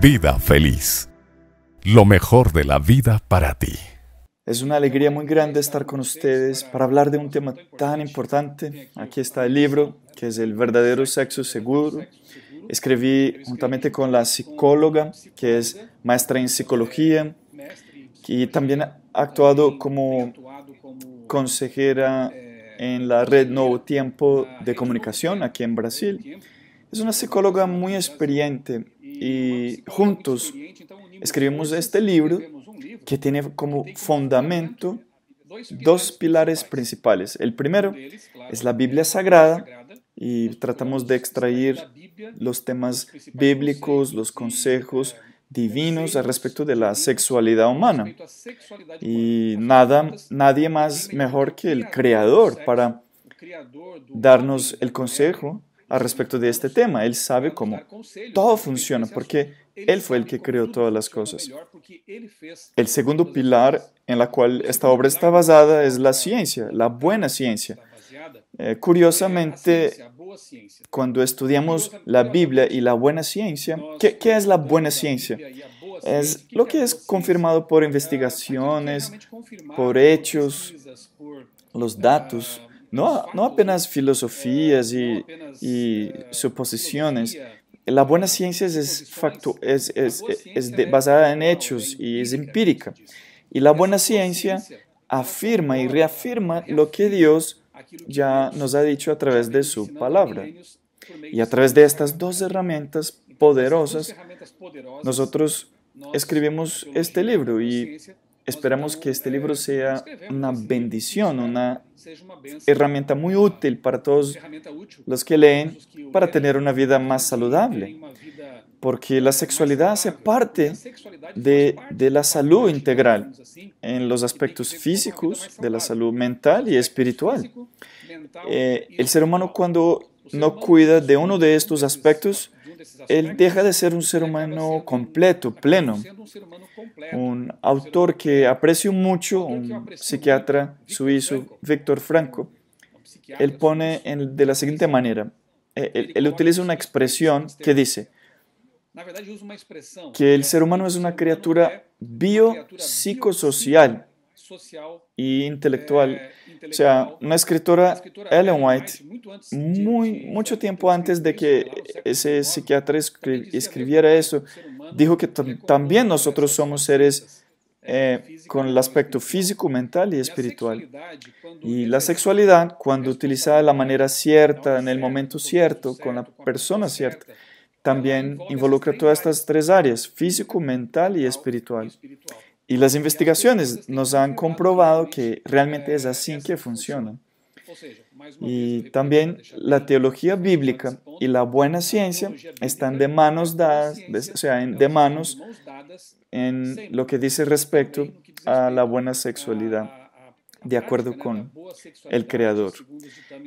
Vida feliz. Lo mejor de la vida para ti. Es una alegría muy grande estar con ustedes para hablar de un tema tan importante. Aquí está el libro, que es El verdadero sexo seguro. Escribí juntamente con la psicóloga, que es maestra en psicología, y también ha actuado como consejera en la red Nuevo Tiempo de Comunicación aquí en Brasil. Es una psicóloga muy experiente y juntos escribimos este libro que tiene como fundamento dos pilares principales. El primero es la Biblia Sagrada y tratamos de extraer los temas bíblicos, los consejos divinos al respecto de la sexualidad humana. Y nada, nadie más mejor que el Creador para darnos el consejo al respecto de este tema. Él sabe cómo todo funciona porque Él fue el que creó todas las cosas. El segundo pilar en la cual esta obra está basada es la ciencia, la buena ciencia. Eh, curiosamente, cuando estudiamos la Biblia y la buena ciencia, ¿qué, ¿qué, es la buena ciencia? Es lo que es confirmado por investigaciones, por hechos, los datos, no, apenas filosofías y, eh, suposiciones. La buena ciencia es, basada en hechos y es empírica. Y la buena ciencia afirma y reafirma lo que Dios ya nos ha dicho a través de su palabra. Y a través de estas dos herramientas poderosas, nosotros escribimos este libro y Esperamos que este libro sea una bendición, una herramienta muy útil para todos los que leen para tener una vida más saludable, porque la sexualidad hace parte de, la salud integral en los aspectos físicos, de la salud mental y espiritual. Eh, el ser humano cuando no cuida de uno de estos aspectos, él deja de ser un ser humano completo, pleno. Un autor que aprecio mucho, un psiquiatra suizo, Víctor Franco, él pone de la siguiente manera, eh, él utiliza una este expresión este que dice, que el ser humano es una criatura biopsicosocial social y intelectual. Eh, o sea, una escritora, Ellen White, muy, mucho tiempo antes de que ese psiquiatra escribiera eso, dijo que también nosotros somos seres eh, eh, con el aspecto físico, mental y espiritual. Y la sexualidad, cuando utilizada de la manera cierta, en el momento cierto, con la persona cierta, también involucra todas estas tres áreas, físico, mental y espiritual. Y las investigaciones nos han comprobado que realmente es así que funciona. Y también la teología bíblica y la buena ciencia están de manos dadas, o sea, de manos en lo que dice respecto a la buena sexualidad de acuerdo con el creador.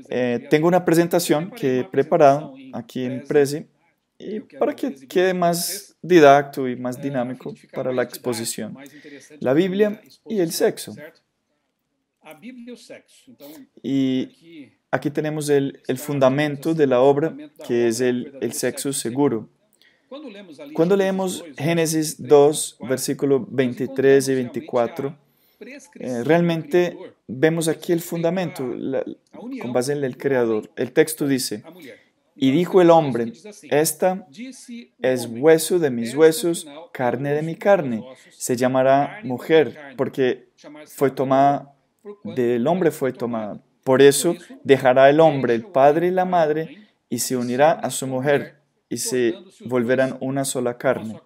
Eh, tengo una presentación que he preparado aquí en Prezi y para que quede más didáctico y más eh, dinámico para la exposición. La Biblia y el sexo. Y aquí tenemos el, fundamento de la obra, que es el, sexo seguro. Cuando leemos Génesis 2, versículos 23 y 24, eh, realmente vemos aquí el fundamento con base en el Creador. El texto dice, y dijo el hombre, esta es hueso de mis huesos, carne de mi carne. Se llamará mujer, porque fue tomada del hombre fue tomada. Por eso dejará el hombre, el padre y la madre, y se unirá a su mujer, y se volverán una sola carne.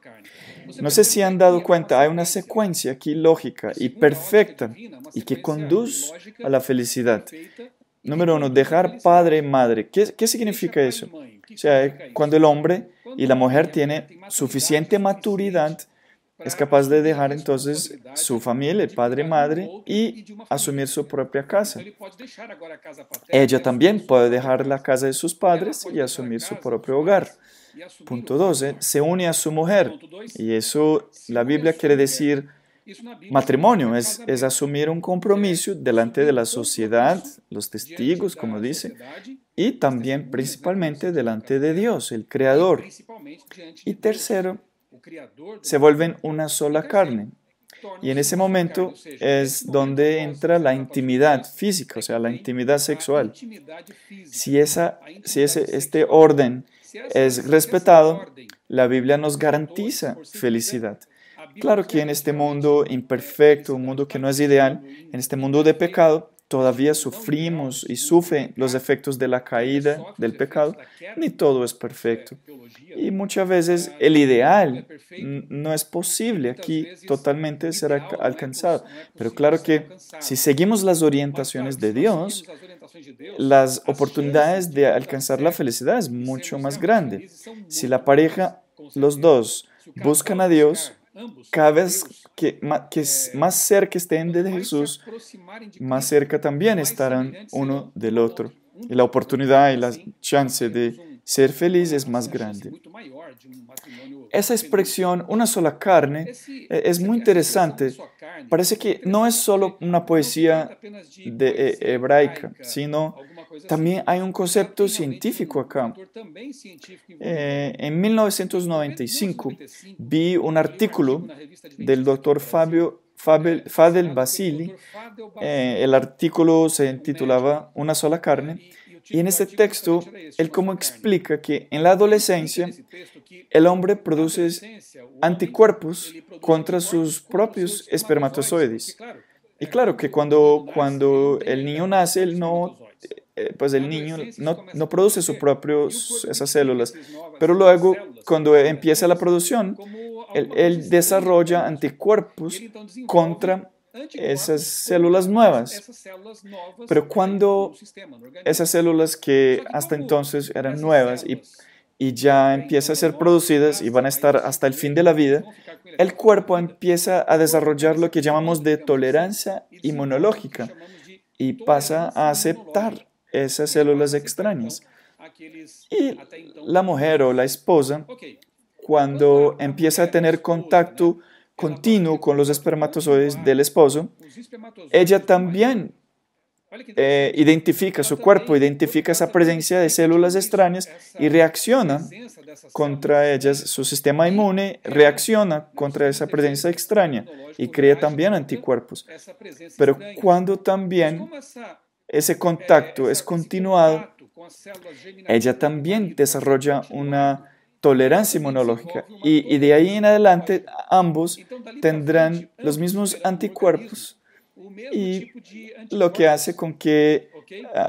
No sé si han dado cuenta, hay una secuencia aquí lógica y perfecta y que conduce a la felicidad. Número uno, dejar padre, madre. ¿Qué, significa eso? O sea, eh, cuando el hombre y la mujer tienen suficiente maturidad, es capaz de dejar entonces su familia, padre, madre, y asumir su propia casa. Ella también puede dejar la casa de sus padres y asumir su propio hogar. Punto dos, eh, Se une a su mujer. Y eso la Biblia quiere decir Matrimonio es, asumir un compromiso delante de la sociedad, los testigos, como dice, y también principalmente delante de Dios, el Creador. Y tercero, se vuelven una sola carne. Y en ese momento es donde entra la intimidad física, o sea, la intimidad sexual. Si, esa, si ese, este orden es respetado, la Biblia nos garantiza felicidad. Claro que en este mundo imperfecto, un mundo que no es ideal, en este mundo de pecado, todavía sufrimos y sufren los efectos de la caída, del pecado, ni todo es perfecto. Y muchas veces el ideal no es posible aquí totalmente ser alcanzado. Pero claro que si seguimos las orientaciones de Dios, las oportunidades de alcanzar la felicidad es mucho más grande. Si la pareja, los dos, buscan a Dios, cada vez que, eh, más cerca estén de Jesús, más cerca también estarán uno del otro. Y la oportunidad y la chance de ser feliz es más grande. Esa expresión, una sola carne, es e-, muy interesante. Parece que no es solo una poesía de, eh, hebraica, sino pues, También hay un concepto científico acá. Eh, en 1995, vi un artículo del doctor Fabio Fadel Basili. Eh, el artículo se titulaba Una sola carne. Y en este texto, él como explica que en la adolescencia el hombre produce anticuerpos contra sus propios espermatozoides. Y claro que cuando, cuando el niño nace, él no eh, pues el niño no, produce sus propias esas células, pero luego cuando empieza la producción, él, desarrolla anticuerpos contra esas células nuevas. Pero cuando esas células que hasta entonces eran nuevas y, y ya empiezan a ser producidas y van a estar hasta el fin de la vida, el cuerpo empieza a desarrollar lo que llamamos de tolerancia inmunológica y pasa a aceptar esas células extrañas. Y la mujer o la esposa, cuando empieza a tener contacto continuo con los espermatozoides del esposo, ella también eh, identifica, su cuerpo identifica esa presencia de células extrañas y reacciona contra ellas. Su sistema inmune reacciona contra esa presencia extraña y crea también anticuerpos. Pero cuando también ese eh, contacto es continuado, ella también desarrolla una tolerancia inmunológica y, de ahí en adelante ambos tendrán los mismos anticuerpos y lo que hace con que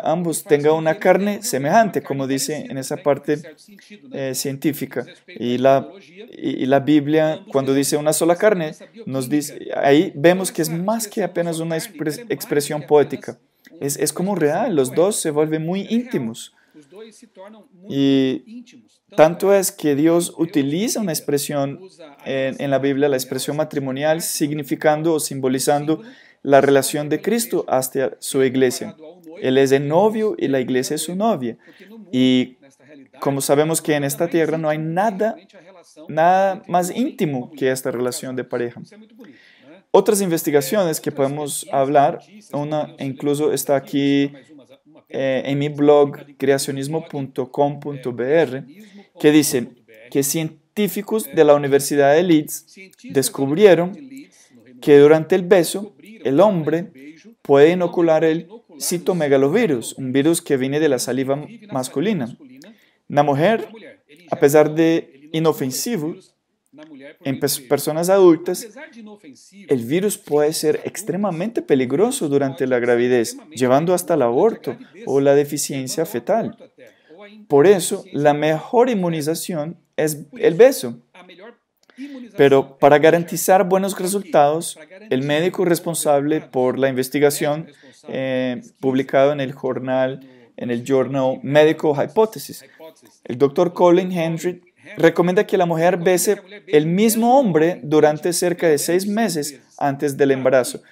ambos tengan una carne semejante, como dice en esa parte eh, científica. Y la, y la Biblia, cuando dice una sola carne, nos dice, ahí vemos que es más que apenas una expresión poética. Es, como real, los dos se vuelven muy íntimos. Y tanto es que Dios utiliza una expresión en, la Biblia, la expresión matrimonial, significando o simbolizando la relación de Cristo hasta su iglesia. Él es el novio y la iglesia es su novia. Y como sabemos que en esta tierra no hay nada, nada más íntimo que esta relación de pareja. Otras investigaciones que podemos hablar, una incluso está aquí eh, en mi blog creacionismo.com.br, que dice que científicos de la Universidad de Leeds descubrieron que durante el beso el hombre puede inocular el citomegalovirus, un virus que viene de la saliva masculina. La mujer, a pesar de inofensivo, en personas adultas, el virus puede ser extremadamente peligroso durante la gravidez, llevando hasta el aborto o la deficiencia fetal. Por eso, la mejor inmunización es el beso. Pero para garantizar buenos resultados, el médico responsable por la investigación eh, publicado en el jornal, en el Journal Medical Hypothesis, el doctor Colin Hendrick, recomienda que la mujer bese el mismo hombre durante cerca de seis meses antes del embarazo.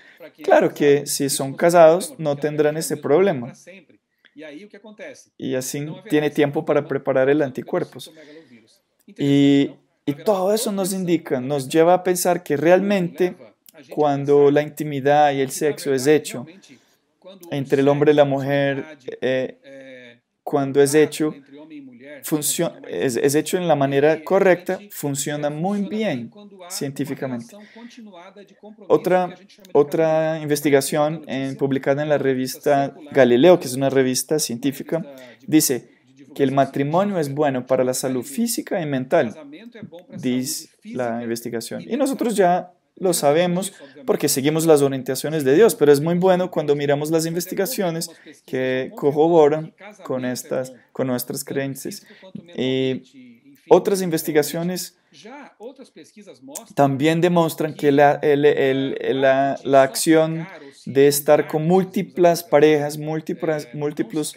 Claro que si son casados no tendrán ese problema. Y así tiene tiempo para preparar el anticuerpo Y, todo eso nos indica, nos lleva a pensar que realmente cuando la intimidad y el sexo es hecho entre el hombre y la mujer, eh, cuando es hecho funciona, es, hecho en la manera correcta, funciona muy bien científicamente. Otra, otra investigación publicada en la revista Galileo, que es una revista científica, dice que el matrimonio es bueno para la salud física y mental, dice la investigación. Y nosotros ya lo sabemos porque seguimos las orientaciones de Dios, pero es muy bueno cuando miramos las investigaciones que corroboran con, estas, con nuestras creencias. Y otras investigaciones también demuestran que la, la, la acción de estar con múltiples parejas, múltiples, múltiples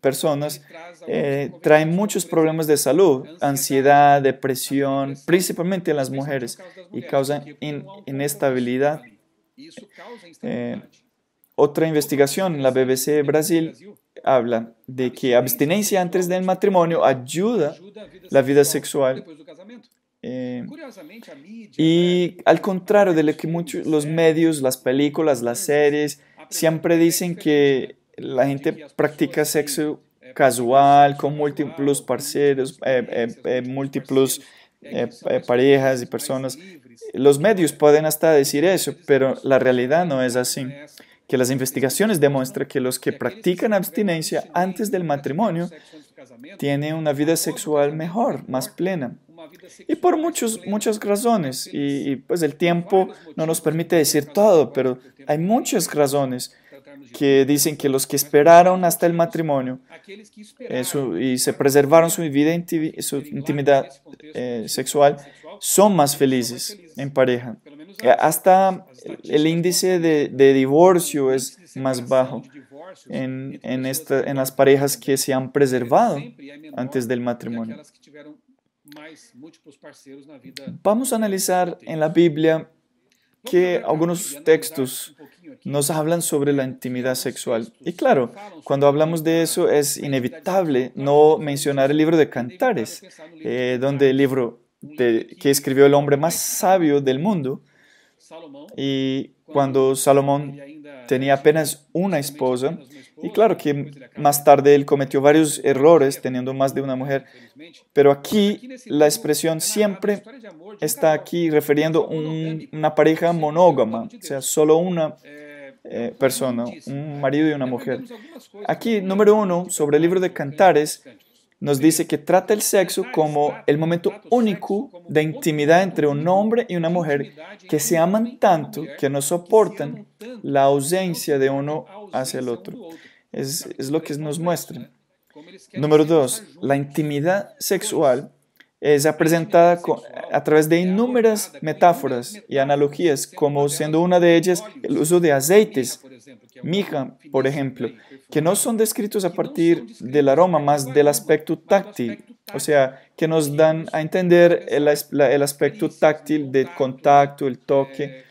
personas, eh, traen muchos problemas de salud, ansiedad, depresión, principalmente en las mujeres, y causan inestabilidad. Eh, otra investigación, la BBC Brasil habla de que abstinencia antes del matrimonio ayuda la vida sexual eh, y al contrario de lo que muchos, los medios, las películas, las series, siempre dicen este que la gente practica sexo eh, casual, con eh, múltiples parceros, múltiples parejas y personas. Los medios pueden hasta decir eso, pero la realidad no es así. Que las investigaciones demuestran que los que practican abstinencia antes del matrimonio tienen una vida sexual mejor, más plena. Y por muchos, muchas razones. Y, pues el tiempo no nos permite decir todo, pero hay muchas razones que dicen que los que esperaron hasta el matrimonio y se preservaron su vida, su intimidad eh, sexual, son más felices en pareja. Hasta el índice de, divorcio es más bajo en, en, en las parejas que se han preservado antes del matrimonio. Vamos a analizar en la Biblia que algunos textos um nos hablan sobre la intimidad sexual. Y claro, cuando hablamos de eso es inevitable no mencionar el libro de Cantares, eh, donde el libro um que escribió el hombre más sabio del mundo, y cuando Salomón tenía apenas una pues esposa y claro que más tarde él cometió varios errores teniendo más de una mujer, pero aquí la expresión siempre está aquí refiriendo una pareja monógama, o sea, solo una eh, eh, persona, un marido y una mujer. Aquí, número uno, sobre el libro de Cantares, nos dice que trata el sexo como el momento único de intimidad entre un hombre y una mujer que se aman tanto que no soportan la ausencia de uno hacia el otro. Es, lo que nos muestra. Número dos, la intimidad sexual es presentada a través de innumerables metáforas y analogías, como siendo una de ellas el uso de aceites, mija, por ejemplo, que no son descritos a partir del aroma, más del aspecto táctil. O sea, que nos dan a entender el, el aspecto táctil del contacto, el toque.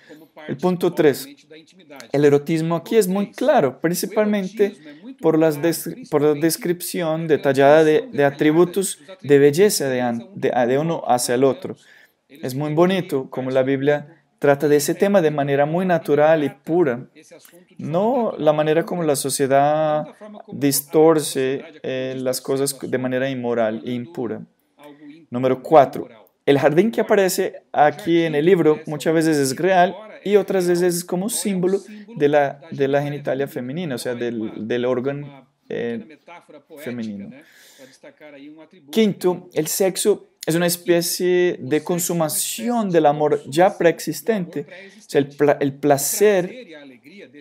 El punto 3. El erotismo aquí es muy claro, principalmente por, las por la descripción detallada de, atributos de belleza de, de, de uno hacia el otro. Es muy bonito como la Biblia trata de ese tema de manera muy natural y pura, no la manera como la sociedad distorce eh, las cosas de manera inmoral e impura. Número cuatro, el jardín que aparece aquí en el libro muchas veces es real y otras veces es como símbolo de la, genitalia femenina, o sea, del, del órgano eh, femenino. Um Quinto, el sexo es una e especie de consumación del amor ya preexistente. el, placer e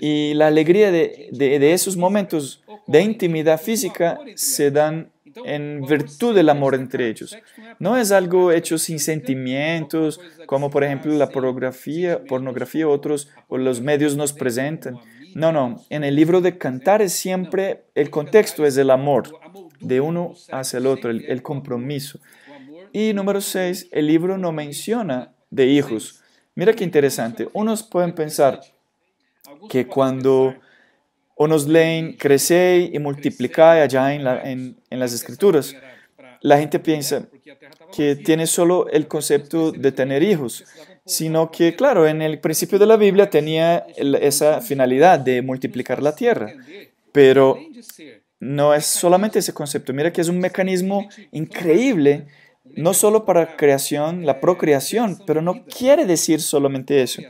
y la alegría de, de esos momentos de intimidad e física se dan en virtud del amor entre ellos. No es algo hecho sin sentimientos, como por ejemplo la pornografía, pornografía otros o los medios nos um presentan. No, no, en el libro de Cantares siempre el contexto es el amor, de uno hacia el otro, el, compromiso. Y número seis, el libro no menciona de hijos. Mira qué interesante. Unos pueden pensar que cuando unos leen crece y multiplica allá en las escrituras, la gente piensa que tiene solo el concepto de tener hijos, sino que, claro, en el principio de la Biblia tenía esa finalidad de multiplicar la tierra, pero no es solamente ese concepto, mira que es un mecanismo increíble, no solo para creación, la procreación, pero no quiere decir solamente eso.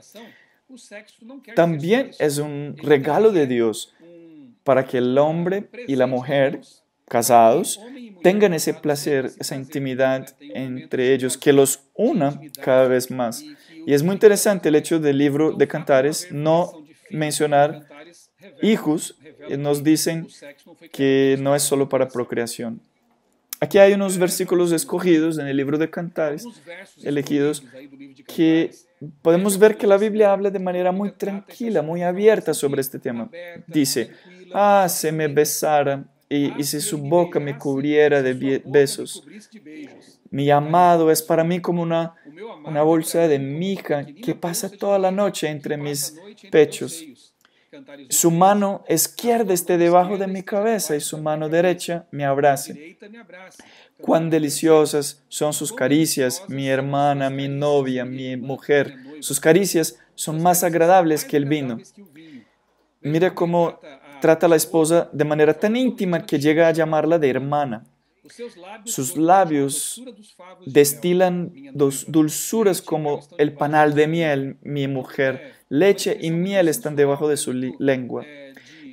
También es un regalo de Dios para que el hombre y la mujer casados tengan ese placer, esa intimidad entre ellos, que los una cada vez más. Y es muy interesante el hecho del libro de Cantares no mencionar hijos, eh, nos dicen que no es solo para procreación. Aquí hay unos versículos escogidos en el libro de Cantares, elegidos, que podemos ver que la Biblia habla de manera muy tranquila, muy abierta sobre este tema. Dice, ah, se me besara y, si su boca me cubriera de besos. Mi amado es para mí como una, una bolsa de mica que pasa toda la noche entre mis pechos. Su mano izquierda esté debajo de mi cabeza y su mano derecha me abrace. Cuán deliciosas son sus caricias, mi hermana, mi novia, mi mujer. Sus caricias son más agradables que el vino. Mire cómo trata a la esposa de manera tan íntima que llega a llamarla de hermana. Sus labios destilan dos dulzuras como el panal de miel, mi mujer. Leche y miel están debajo de su lengua.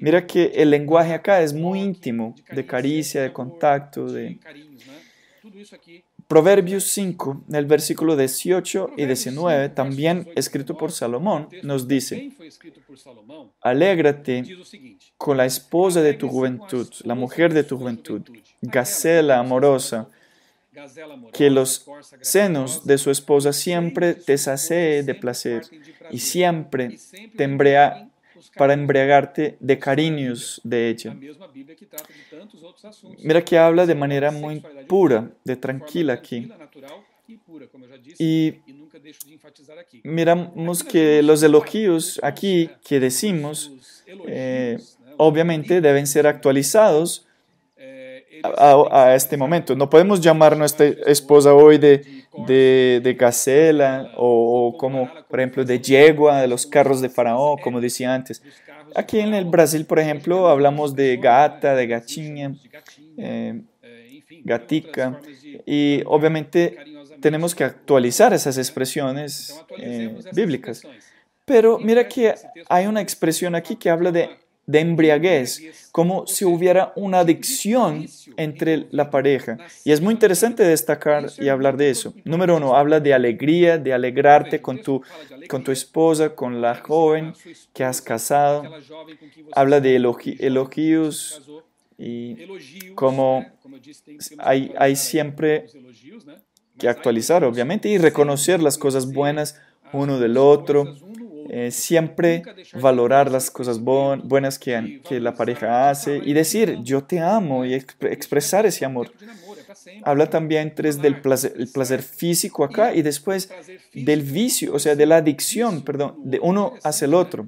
Mira que el lenguaje acá es muy íntimo, de caricia, de contacto, de... Proverbios 5, en el versículo 18 y 19, también escrito por Salomón, nos dice, alégrate con la esposa de tu juventud, la mujer de tu juventud, gacela amorosa, que los senos de su esposa siempre te sacee de placer y siempre te para embriagarte de cariños de ella. Mira que habla de manera muy pura, de tranquila aquí. Y miramos que los elogios aquí que decimos, eh, obviamente deben ser actualizados a, este momento. No podemos llamar nuestra esposa hoy de, de, de gacela o, como, por ejemplo, de yegua, de los carros de faraón, como decía antes. Aquí en el Brasil, por ejemplo, hablamos de gata, de gachinha, eh, gatica, y obviamente tenemos que actualizar esas expresiones eh, bíblicas. Pero mira que hay una expresión aquí que habla de de embriaguez, como si hubiera una adicción entre la pareja. Y es muy interesante destacar y hablar de eso. Número uno, habla de alegría, de alegrarte con tu, con tu esposa, con la joven que has casado. Habla de elogios y como hay, hay siempre que actualizar, obviamente, y reconocer las cosas buenas uno del otro eh, siempre valorar las cosas buenas que, que, la pareja hace y decir yo te amo y expresar ese amor. Habla también tres del placer, físico acá y después del vicio, o sea, de la adicción, perdón, de uno hacia el otro.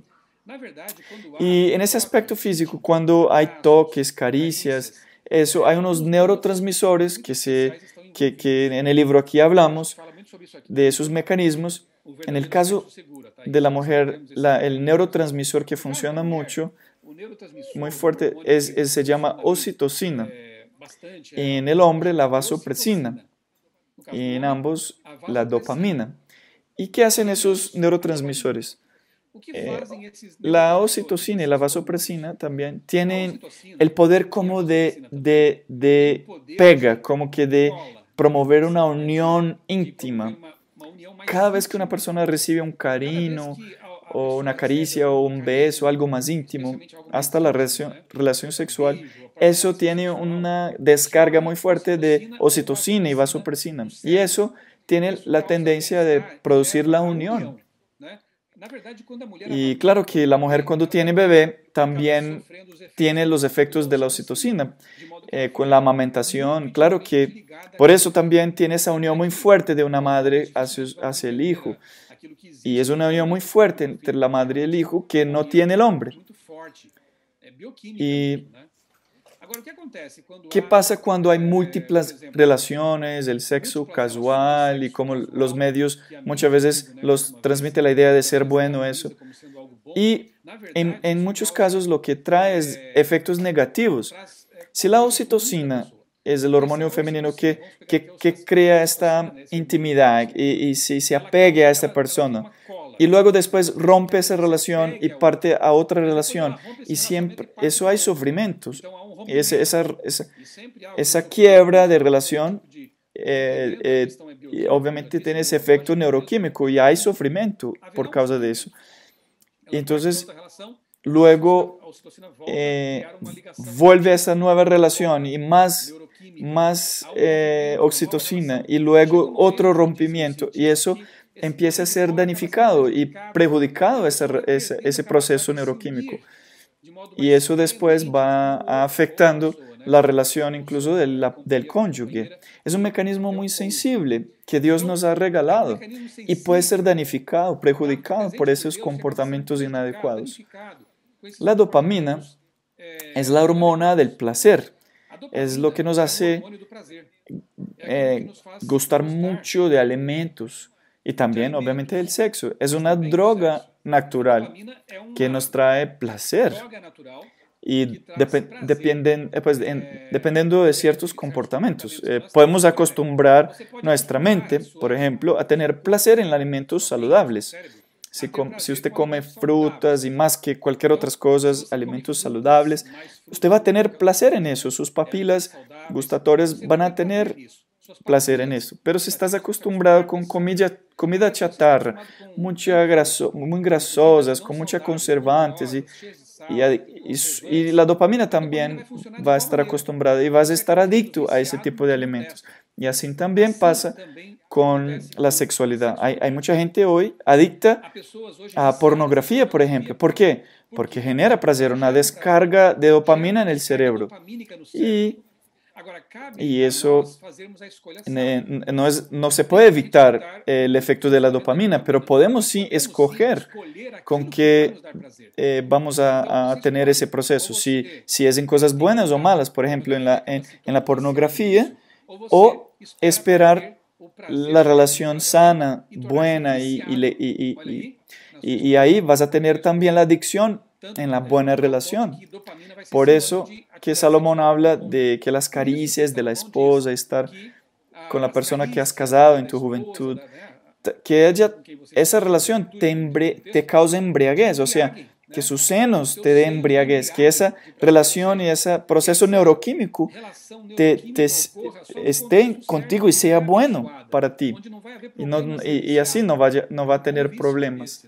Y en ese aspecto físico, cuando hay toques, caricias, eso, hay unos neurotransmisores que, se, que en el libro aquí hablamos de esos mecanismos en el caso de la mujer, el neurotransmisor que funciona mucho, muy fuerte, es, se llama oxitocina. Eh, en el hombre, la vasopresina. Y en ambos, la dopamina. ¿Y qué hacen esos neurotransmisores? Eh, la oxitocina y la vasopresina también tienen el poder como de pega, como que de promover una unión íntima cada vez que una persona recibe un cariño o una caricia o un beso, algo más íntimo, hasta la relación sexual, eso tiene una descarga muy fuerte de oxitocina y vasopresina. Y eso tiene la tendencia de producir la unión. Y claro que la mujer cuando tiene bebé también tiene los efectos de la oxitocina eh, con la amamentación. Claro que por eso también tiene esa unión muy fuerte de una madre hacia, hacia el hijo. Y es una unión muy fuerte entre la madre y el hijo que no tiene el hombre. Eh, y ¿Qué pasa cuando hay eh, múltiples relaciones, el sexo casual y cómo los medios muchas veces los transmite la idea de ser bueno eso? Y en, muchos casos lo que trae es eh, efectos eh, negativos. Si la oxitocina es el hormonio femenino que, crea esta intimidad y, y si se apegue a esta persona, y luego después rompe esa relación y parte a otra relación. Y siempre, eso hay sufrimientos. esa, esa, quiebra de relación eh, eh, y obviamente tiene ese efecto neuroquímico y hay sufrimiento por causa de eso. Entonces, luego eh, vuelve a esa nueva relación y más, más oxitocina y luego otro rompimiento. Y eso empiece a ser danificado y perjudicado ese, ese, proceso neuroquímico. Y eso después va afectando la relación incluso del cónyuge. Es un mecanismo muy sensible que Dios nos ha regalado y puede ser danificado, prejudicado por esos comportamientos inadecuados. La dopamina es la hormona del placer, es lo que nos hace eh, gustar mucho de alimentos, y también, obviamente, el sexo. Es una droga natural que nos trae placer. Y eh, pues, eh, dependiendo de ciertos comportamientos, eh, podemos acostumbrar nuestra mente, por ejemplo, a tener placer en alimentos saludables. Si, si, usted come frutas y más que cualquier otras cosas, alimentos saludables, usted va a tener placer en eso. Sus papilas gustatorias van a tener placer en eso. Pero si estás acostumbrado con comida, comida chatarra, mucha graso, muy grasosas, con muchas conservantes y, y, la dopamina también va a estar acostumbrada y vas a estar adicto a ese tipo de alimentos. Y así también pasa con la sexualidad. Hay, hay mucha gente hoy adicta a pornografía, por ejemplo. ¿Por qué? Porque genera placer, una descarga de dopamina en el cerebro. Y y eso no, es, no se puede evitar el efecto de la dopamina, pero podemos sí escoger con qué vamos a, eh, tener ese proceso, si, si es en cosas buenas o malas, por ejemplo, en la, en, la pornografía, o esperar la relación sana, buena, y, y, y ahí vas a tener también la adicción en la buena relación. Por eso que Salomón habla de que las caricias de la esposa, estar con la persona que has casado en tu juventud, que esa relación te, cause embriaguez, o sea, que sus senos te den embriaguez, que esa relación y ese proceso neuroquímico te, esté contigo y sea bueno para ti. Y, así no va a tener problemas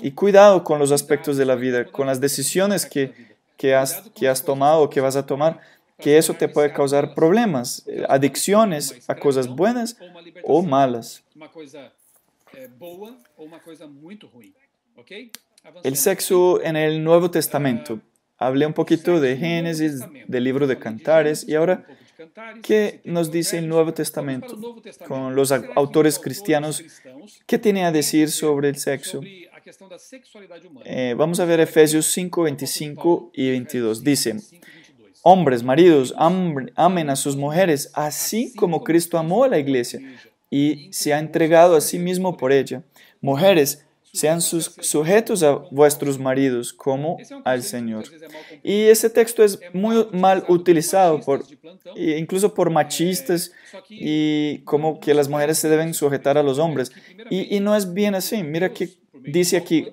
y cuidado con los aspectos de la vida, con las decisiones que, que, has, que has tomado o que vas a tomar, que eso te puede causar problemas, eh, adicciones a cosas buenas o malas. El sexo en el Nuevo ah, Testamento. Hablé un poquito de Génesis, del libro de Cantares y ahora ¿Qué nos dice el Nuevo Testamento con los autores cristianos? ¿Qué tiene a decir sobre el sexo? Eh, vamos a ver Efesios 5, 25 y 22. Dice, hombres, maridos, amen a sus mujeres, así como Cristo amó a la iglesia y se ha entregado a sí mismo por ella. Mujeres, sean sus, sujetos a vuestros maridos como al Señor. Y ese texto es muy mal utilizado, por, e incluso por machistas, y como que las mujeres se deben sujetar a los hombres. Y, y no es bien así. Mira que dice aquí,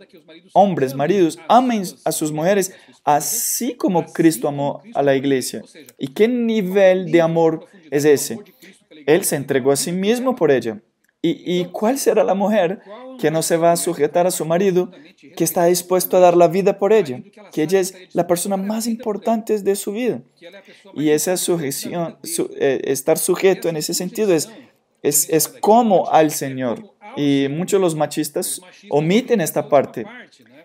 hombres, maridos, amen a sus mujeres así como Cristo amó a la iglesia. ¿Y qué nivel de amor es ese? Él se entregó a sí mismo por ella. ¿Y, cuál será la mujer que no se va a sujetar a su marido, que está dispuesto a dar la vida por ella? Que ella es la persona más importante de su vida. Y esa sujeción, eh, estar sujeto en ese sentido es, es, como al Señor. Y muchos los machistas omiten esta parte.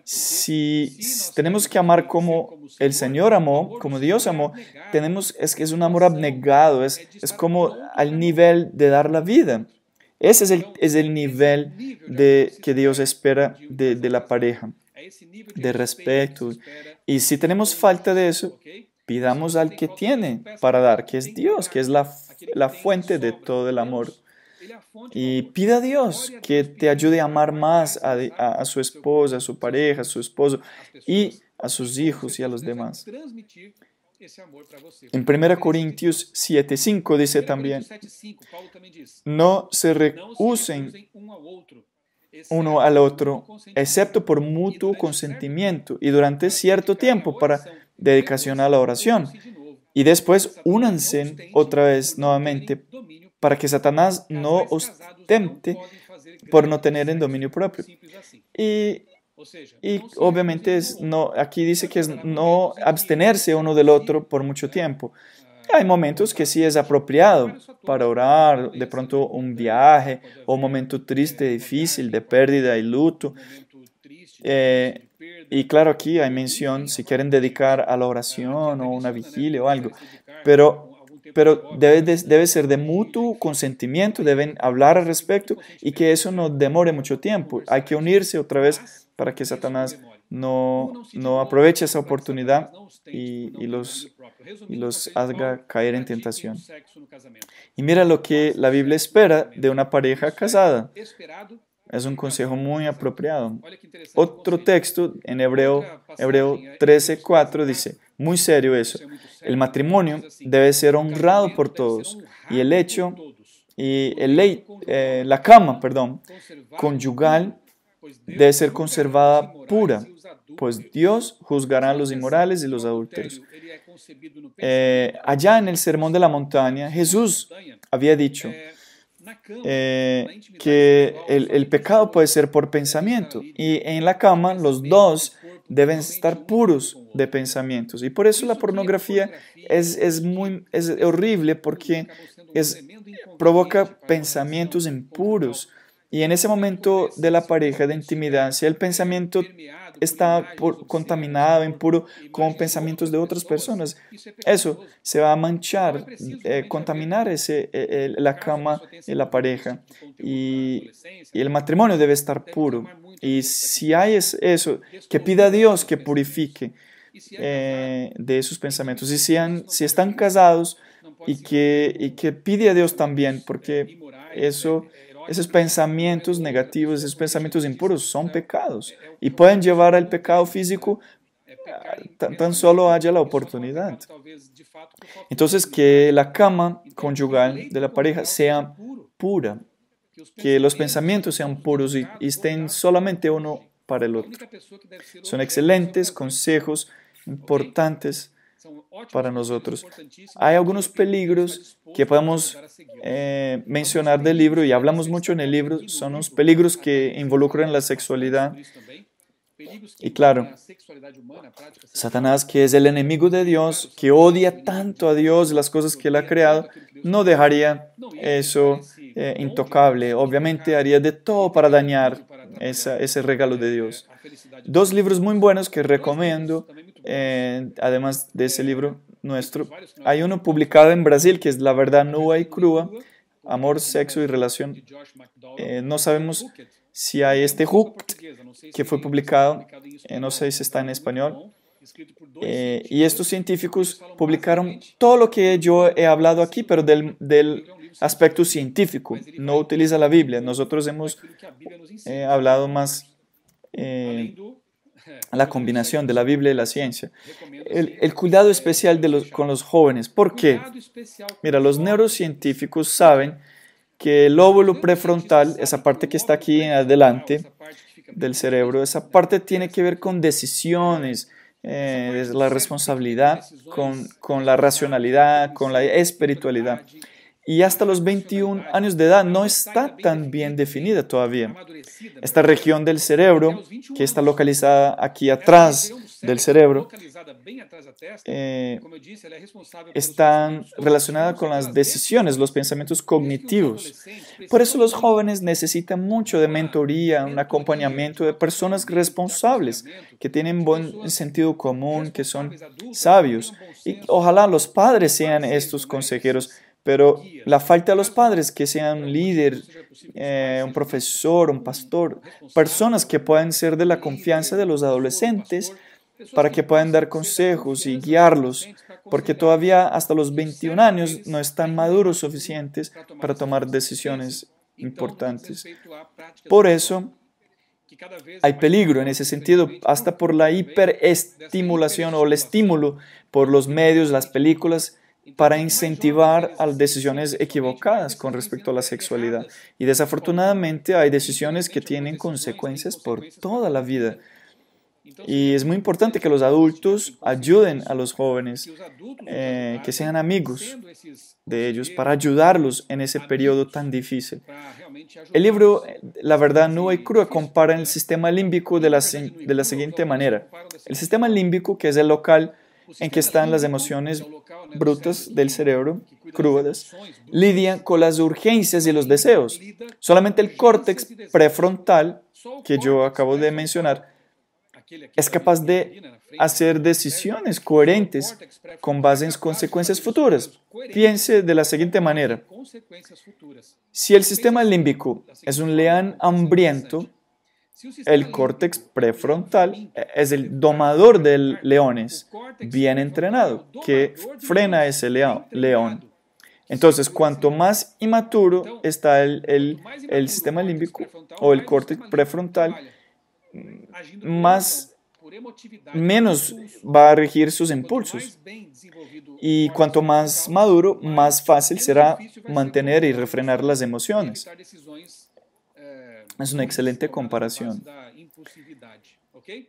Si tenemos que amar como el Señor amó, como Dios amó, tenemos, es que es un amor abnegado, es, es como al nivel de dar la vida. Ese es el, es el nivel de, que Dios espera de, la pareja, de respeto. Y si tenemos falta de eso, pidamos al que tiene para dar, que es Dios, que es la, fuente de todo el amor. Y pida a Dios que te ayude a amar más a, a, su esposa, a su pareja, a su esposo y a sus hijos y a los demás. En 1 Corintios 7:5 dice también, no se recusen um uno al otro, excepto por e mutuo consentimiento y durante cierto tiempo para dedicación a la oración. Y después únanse otra vez nuevamente para que Satanás no ostente por no tener en dominio propio. Y y obviamente es no, aquí dice que es no abstenerse uno del otro por mucho tiempo. Hay momentos que sí es apropiado para orar, de pronto un viaje o un momento triste, eh, difícil, de pérdida y luto. y claro, aquí hay mención si quieren dedicar a la oración o una vigilia o algo, pero, pero debe, debe ser de mutuo consentimiento, deben hablar al respecto y que eso no demore mucho tiempo. Hay que unirse otra vez para que Satanás no, no aproveche esa oportunidad y, los, los haga caer en tentación. Y mira lo que la Biblia espera de una pareja casada. Es un consejo muy apropiado. Otro texto en Hebreo, Hebreo 13, 4 dice, muy serio eso, el matrimonio debe ser honrado por todos y el hecho y el, eh, la cama, perdón, conyugal pues debe ser conservada pura, pues Dios juzgará a los inmorales y los adúlteros. Eh, allá en el Sermón de la Montaña, Jesús había dicho eh, eh, que el, pecado puede ser por pensamiento y en la cama los dos deben estar puros de pensamientos. Y por eso la pornografía es, muy, horrible porque provoca pensamientos impuros y en ese momento de la pareja, de intimidad, si el pensamiento está contaminado, impuro, con pensamientos de otras personas, eso se va a manchar, eh, contaminar ese, eh, la cama de la pareja. Y, el matrimonio debe estar puro. Y si hay eso, que pida a Dios que purifique eh, de esos pensamientos. Y si, si están casados y que, y que pide a Dios también, porque eso... Esos pensamientos negativos, esos pensamientos impuros son pecados y pueden llevar al pecado físico ah, tan, solo haya la oportunidad. Entonces, que la cama conyugal de la pareja sea pura, que los pensamientos sean puros y, y estén solamente uno para el otro. Son excelentes consejos importantes para nosotros. Hay algunos peligros que podemos eh, mencionar del este libro y este hablamos mucho en el este libro, son los peligros que involucran la sexualidad. Y claro, Satanás, que es el enemigo de Dios, que odia tanto a Dios y las cosas que él ha creado, no dejaría eso eh, intocable. Obviamente haría de todo para dañar ese regalo de Dios. Dos libros muy buenos que recomiendo además de ese libro nuestro, pues hay uno publicado en Brasil que es La verdad nua y crua, amor, sexo y relación. Eh, no sabemos si hay este hook que fue publicado, no sé si está en español. Eh, y estos científicos publicaron todo lo que yo he hablado aquí, pero del, del aspecto científico. No utiliza la Biblia. Nosotros hemos eh, hablado más la combinación de la Biblia y la ciencia. El, cuidado especial con los jóvenes. ¿Por qué? Mira, los neurocientíficos saben que el óvulo prefrontal, esa parte que está aquí adelante del cerebro, esa parte tiene que ver con decisiones, eh, la responsabilidad, con, con la racionalidad, con la espiritualidad y hasta los 21 años de edad no está tan bien definida todavía. Esta región del cerebro, que está localizada aquí atrás del cerebro, están eh, está relacionada con las decisiones, los pensamientos cognitivos. Por eso los jóvenes necesitan mucho de mentoría, un acompañamiento de personas responsables, que tienen buen sentido común, que son sabios. Y ojalá los padres sean estos consejeros pero la falta de los padres que sean líder, eh, un profesor, un pastor, personas que puedan ser de la confianza de los adolescentes para que puedan dar consejos y guiarlos, porque todavía hasta los 21 años no están maduros suficientes para tomar decisiones importantes. Por eso, hay peligro en ese sentido, hasta por la hiperestimulación o el estímulo por los medios, las películas, para incentivar a decisiones equivocadas con respecto a la sexualidad. Y desafortunadamente hay decisiones que tienen consecuencias por toda la vida. Y es muy importante que los adultos ayuden a los jóvenes, eh, que sean amigos de ellos, para ayudarlos en ese periodo tan difícil. El libro La verdad no y crua compara el sistema límbico de la, de la siguiente manera. El sistema límbico, que es el local, en que están las emociones brutas del cerebro, crudas, lidian con las urgencias y los deseos. Solamente el córtex prefrontal, que yo acabo de mencionar, es capaz de hacer decisiones coherentes con base en consecuencias futuras. Piense de la siguiente manera. Si el sistema límbico es un león hambriento, e-, el córtex prefrontal es el domador de leones bien entrenado que frena ese león. Entonces, cuanto más inmaturo está el, el sistema límbico o el córtex prefrontal, mm, más menos va a regir sus impulsos. Y cuanto más maduro, más fácil será mantener y refrenar las emociones es una excelente comparación.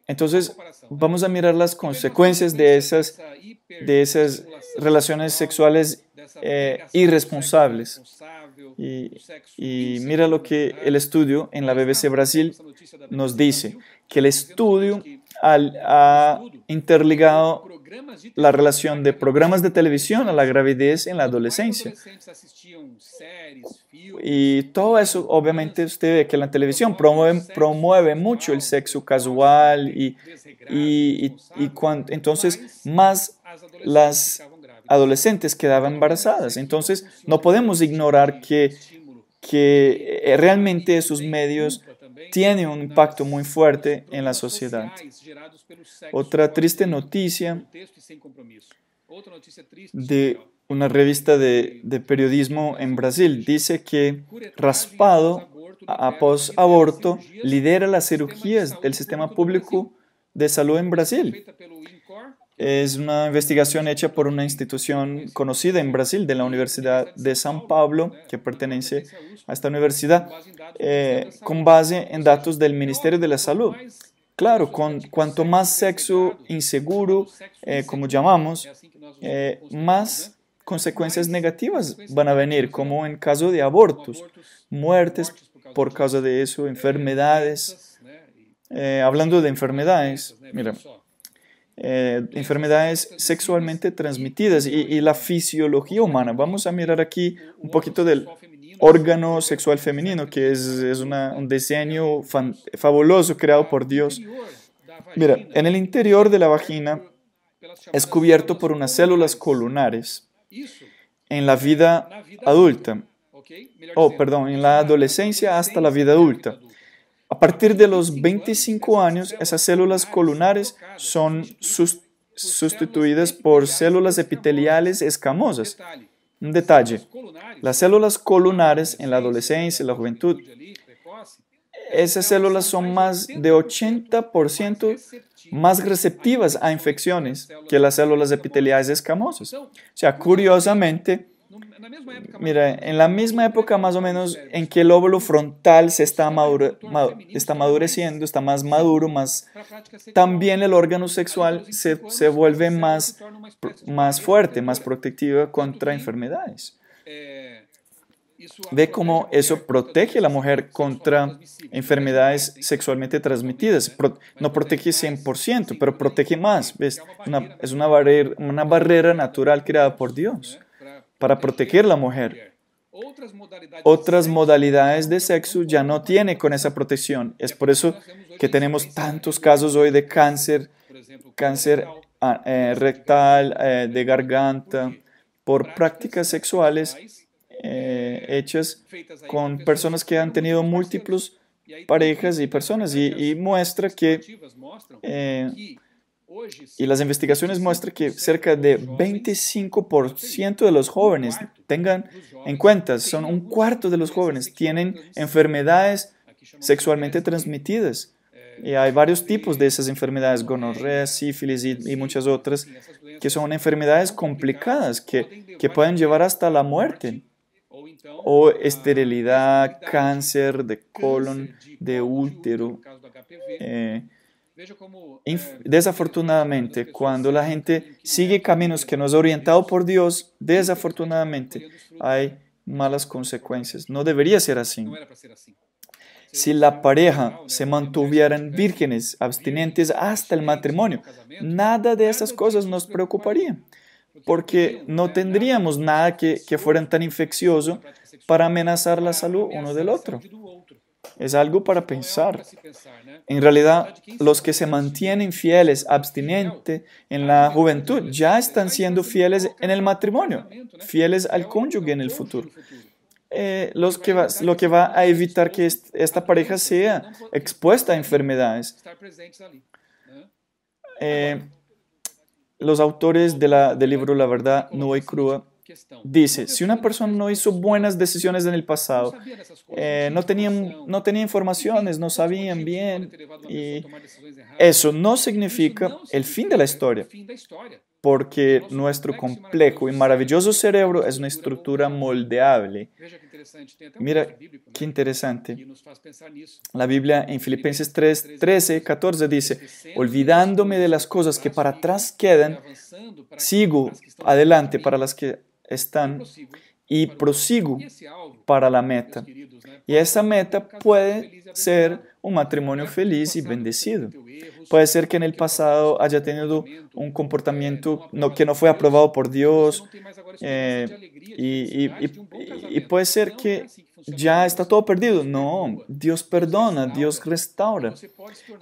Entonces, vamos a mirar las consecuencias de esas, de esas relaciones sexuales eh, irresponsables. Y, mira lo que el estudio en la BBC Brasil nos dice, que el estudio ha interligado la relación de programas de televisión a la gravidez en la adolescencia. Y todo eso, obviamente, usted ve que la televisión promueve, promueve mucho el sexo casual y, y, cuando, entonces más las adolescentes quedaban embarazadas. Entonces, no podemos ignorar que, que eh, realmente esos medios tiene un impacto muy fuerte en la sociedad. Otra triste noticia de una revista de, periodismo en Brasil dice que raspado a post-aborto lidera las cirugías del sistema público de salud en Brasil es una investigación hecha por una institución conocida en Brasil, de la Universidad de San Pablo, que pertenece a esta universidad, eh, con base en datos del Ministerio de la Salud. Claro, con, cuanto más sexo inseguro, eh, como llamamos, eh, más consecuencias negativas van a venir, como en caso de abortos, muertes por causa de eso, enfermedades. hablando de enfermedades, mira, eh, enfermedades sexualmente transmitidas y, la fisiología humana. Vamos a mirar aquí un poquito del órgano sexual femenino, que es, un diseño fabuloso creado por Dios. Mira, en el interior de la vagina es cubierto por unas células colunares en la vida adulta. Oh, perdón, en la adolescencia hasta la vida adulta. A partir de los 25 años, esas células colunares son sustituidas por células epiteliales escamosas. Un detalle, las células colunares en la adolescencia y la juventud, esas células son más de 80% más receptivas a infecciones que las células epiteliales escamosas. O sea, curiosamente, Mira, en la misma época más o menos en que el óvulo frontal se está, está madureciendo, está más maduro, más, también el órgano sexual se, vuelve más, más fuerte, más protectiva contra enfermedades. Eh, Ve cómo eso protege a la mujer contra enfermedades sexualmente transmitidas. no protege 100%, pero protege más. es una barrera natural creada por Dios para proteger la mujer. Otras modalidades de sexo ya no tiene con esa protección. Es por eso que tenemos tantos casos hoy de cáncer, cáncer ah, eh, rectal, eh, de garganta, por prácticas sexuales eh, hechas con personas que han tenido múltiples parejas y personas. y muestra que y las investigaciones muestran que cerca de 25% de los jóvenes, tengan en cuenta, son un cuarto de los jóvenes, tienen enfermedades sexualmente transmitidas. Y hay varios tipos de esas enfermedades, gonorrea, sífilis y, muchas otras, que son enfermedades complicadas que, pueden llevar hasta la muerte o esterilidad, cáncer de colon, de útero. Eh, eh, desafortunadamente, cuando la gente sigue caminos que no es orientado por Dios, desafortunadamente hay malas consecuencias. No debería ser así. Si la pareja se mantuvieran vírgenes, abstinentes hasta el matrimonio, nada de esas cosas nos preocuparía, porque no tendríamos nada que, fueran fuera tan infeccioso para amenazar la salud uno del otro. Es algo para pensar. En realidad, los que se mantienen fieles, abstinentes en la juventud, ya están siendo fieles en el matrimonio, fieles al cónyuge en el futuro. Eh, lo que va a evitar que esta pareja sea expuesta a enfermedades. Eh, los autores del libro La Verdad No hay Crua Dice, si una persona no hizo buenas decisiones en el pasado, eh, no, tenían, no tenía informaciones, no sabían bien, y eso no significa el fin de la historia, porque nuestro complejo y maravilloso cerebro es una estructura moldeable. Mira qué interesante. La Biblia en Filipenses 3, 13, 14 dice, olvidándome de las cosas que para atrás quedan, sigo adelante para las que están y prosigo para la meta. Y esa meta puede ser un matrimonio feliz y bendecido. Este puede ser que en el pasado haya tenido un comportamiento no, que no fue aprobado por Dios eh, y, y puede ser que ya está todo perdido. No, Dios perdona, Dios restaura.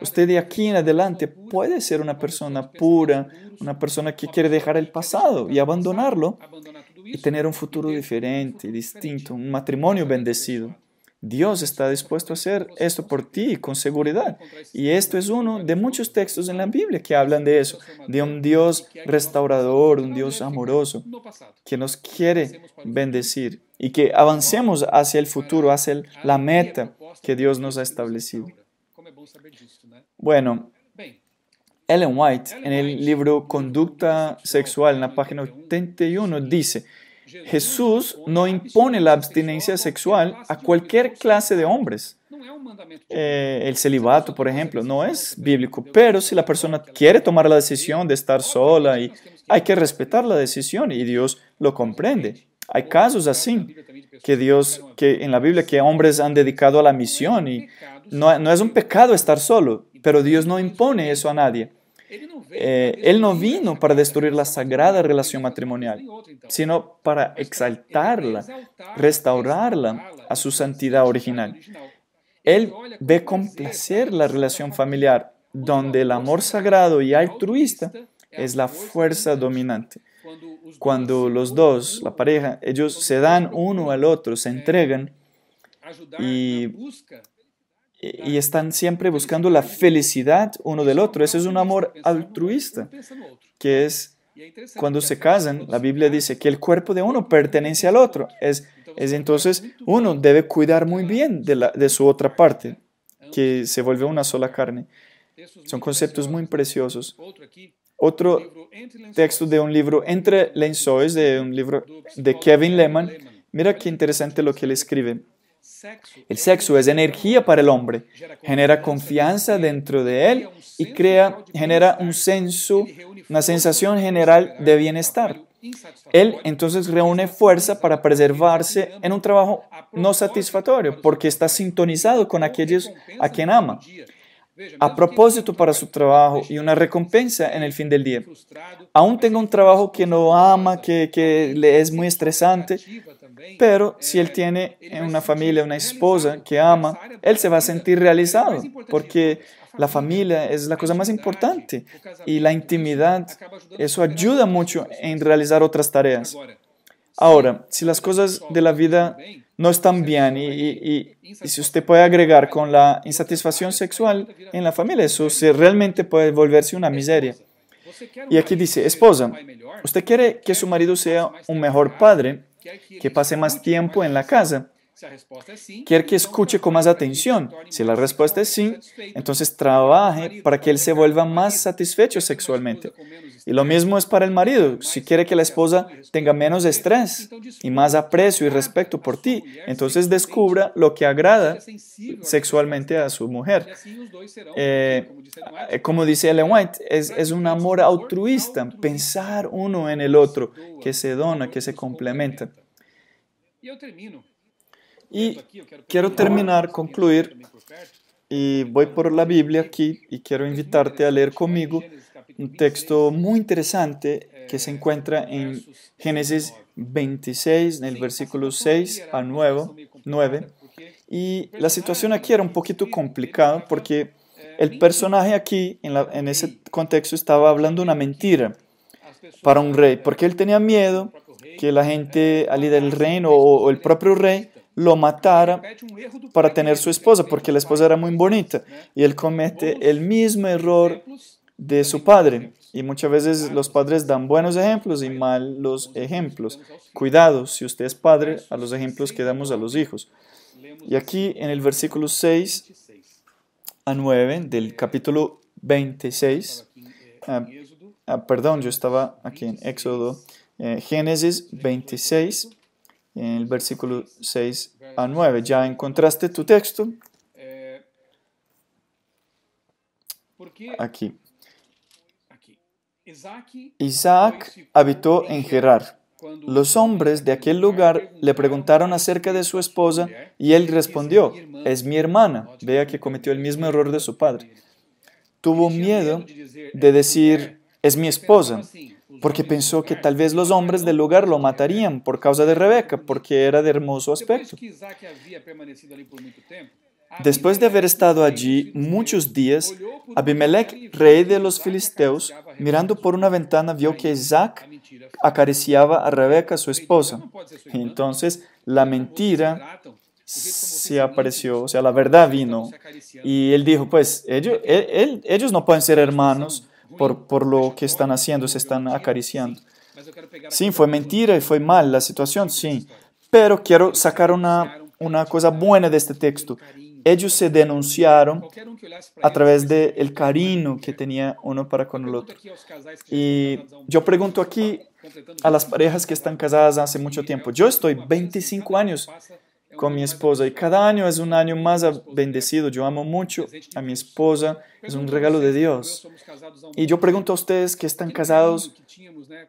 Usted de aquí en adelante puede ser una persona pura, una persona que quiere dejar el pasado y abandonarlo y tener un futuro diferente, distinto, un matrimonio bendecido. Dios está dispuesto a hacer esto por ti con seguridad. Y esto es uno de muchos textos en la Biblia que hablan de eso, de un Dios restaurador, un Dios amoroso, que nos quiere bendecir y que avancemos hacia el futuro, hacia la meta que Dios nos ha establecido. Bueno, Ellen White, en el libro Conducta Sexual, en la página 81, dice, Jesús no impone la abstinencia sexual a cualquier clase de hombres. Eh, el celibato, por ejemplo, no es bíblico, pero si la persona quiere tomar la decisión de estar sola, y hay que respetar la decisión y Dios lo comprende. Hay casos así que Dios, que en la Biblia, que hombres han dedicado a la misión y no, no es un pecado estar solo, pero Dios no impone eso a nadie él no eh, vino para destruir la sagrada relación matrimonial, sino para pues exaltarla, restaurarla a su santidad original. Él ve complacer la relación familiar, donde el amor sagrado y altruista es la fuerza dominante. Cuando los dos, la pareja, ellos se dan uno al otro, se eh, entregan y y están siempre buscando la felicidad uno del otro. Ese es un amor altruista, que es cuando se casan, la Biblia dice que el cuerpo de uno pertenece al otro. Es, es entonces uno debe cuidar muy bien de, la, de su otra parte, que se vuelve una sola carne. Son conceptos muy preciosos. Otro texto de un libro entre Lenzois, de un libro de Kevin Lehman. Mira qué interesante lo que él escribe. El sexo es energía para el hombre, genera confianza dentro de él y crea, genera un senso, una sensación general de bienestar. Él entonces reúne fuerza para preservarse en un trabajo no satisfactorio porque está sintonizado con aquellos a quien ama. A propósito para su trabajo y una recompensa en el fin del día. Aún tenga un trabajo que no ama, que, que le es muy estresante, pero eh, si él tiene una familia, una esposa que ama, él se va a sentir realizado, porque la familia es la cosa más importante y la intimidad, eso ayuda mucho en realizar otras tareas. Ahora, si las eh, cosas de la vida no están bien y, si usted puede agregar con la insatisfacción sexual en la familia, eso se realmente puede volverse una miseria. Y aquí dice, esposa, usted quiere que su marido sea un mejor padre, que pase más tiempo en la casa? Quiere que escuche con más atención. Si la respuesta es sí, entonces trabaje para que él se vuelva más satisfecho sexualmente. Y lo mismo es para el marido. Si quiere que la esposa tenga menos estrés y más aprecio y respeto por ti, entonces descubra lo que agrada sexualmente a su mujer. Eh, como dice Ellen White, es, es un amor altruista, pensar uno en el otro, que se dona, que se complementa. Y quiero terminar, concluir, y voy por la Biblia aquí y quiero invitarte a leer conmigo un texto muy interesante que se encuentra en Génesis 26, en el versículo 6 a 9. Y la situación aquí era un poquito complicada porque el personaje aquí, en, ese contexto, estaba hablando una mentira para un rey, porque él tenía miedo que la gente, al del reino o el propio rey, lo matara para tener su esposa, porque la esposa era muy bonita. Y él comete el mismo error de su padre. Y muchas veces los padres dan buenos ejemplos y malos ejemplos. Cuidado, si usted es padre, a los ejemplos que damos a los hijos. Y aquí en el versículo 6 a 9 del capítulo 26, ah, ah, perdón, yo estaba aquí en Éxodo, eh, Génesis 26, en el versículo 6 a 9. ¿Ya encontraste tu texto? Eh, aquí. Isaac habitó en Gerar. Los hombres de aquel lugar le preguntaron acerca de su esposa y él respondió, es mi hermana. Vea que cometió el mismo error de su padre. Tuvo miedo de decir, es mi esposa, porque pensó que tal vez los hombres del lugar lo matarían por causa de Rebeca, porque era de hermoso aspecto. Después de haber estado allí muchos días, Abimelech, rey de los filisteos, mirando por una ventana, vio que Isaac acariciaba a Rebeca, su esposa. entonces la mentira se apareció, o sea, la verdad vino. Y él dijo, pues ellos, ellos no pueden ser hermanos por, lo que están haciendo, se están acariciando. Sí, fue mentira y fue mal la situación, sí. Pero quiero sacar una, una cosa buena de este texto ellos se denunciaron a través del cariño pues, que tenía uno para con el otro. Y yo pregunto aquí a las parejas que están casadas hace mucho tiempo, yo estoy 25 años con mi esposa y cada año es un año más bendecido, yo amo mucho a mi esposa, es un regalo de Dios. Y yo pregunto a ustedes que están casados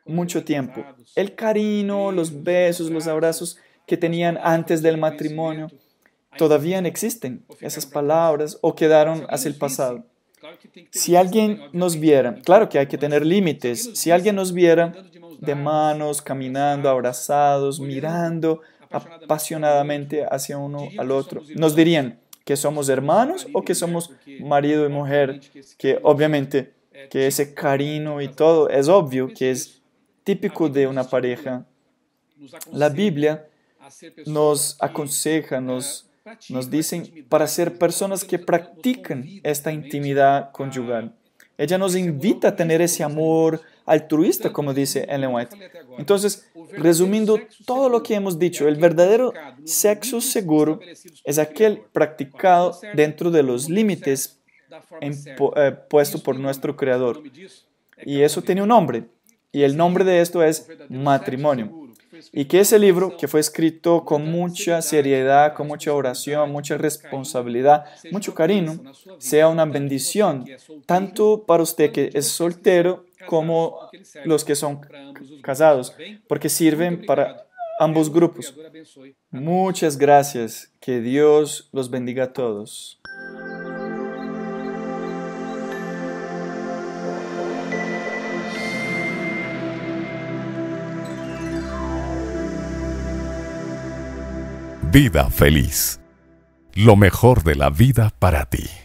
mucho tiempo, el cariño, los besos, los abrazos que tenían antes del matrimonio todavía no existen esas palabras o quedaron hacia el pasado. Si alguien nos viera, claro que hay que tener límites, si alguien nos viera de manos, caminando, abrazados, mirando apasionadamente hacia uno al otro, nos dirían que somos hermanos o que somos marido y mujer, que obviamente eh, que ese cariño y todo es obvio pues que es típico de una pareja. La Biblia nos aconseja, nos nos dicen para ser personas que practican esta intimidad conyugal. Ella nos invita a tener ese amor altruista, como dice Ellen White. Entonces, resumiendo todo lo que hemos dicho, el verdadero sexo seguro es aquel practicado dentro de los límites eh, puestos por nuestro Creador. Y eso tiene un nombre. Y el nombre de esto es matrimonio y que ese libro, que fue escrito con mucha seriedad, con mucha oración, mucha responsabilidad, mucho cariño, sea una bendición, tanto para usted que es soltero como los que son casados, porque sirven para ambos grupos. Muchas gracias, que Dios los bendiga a todos. Vida feliz. Lo mejor de la vida para ti.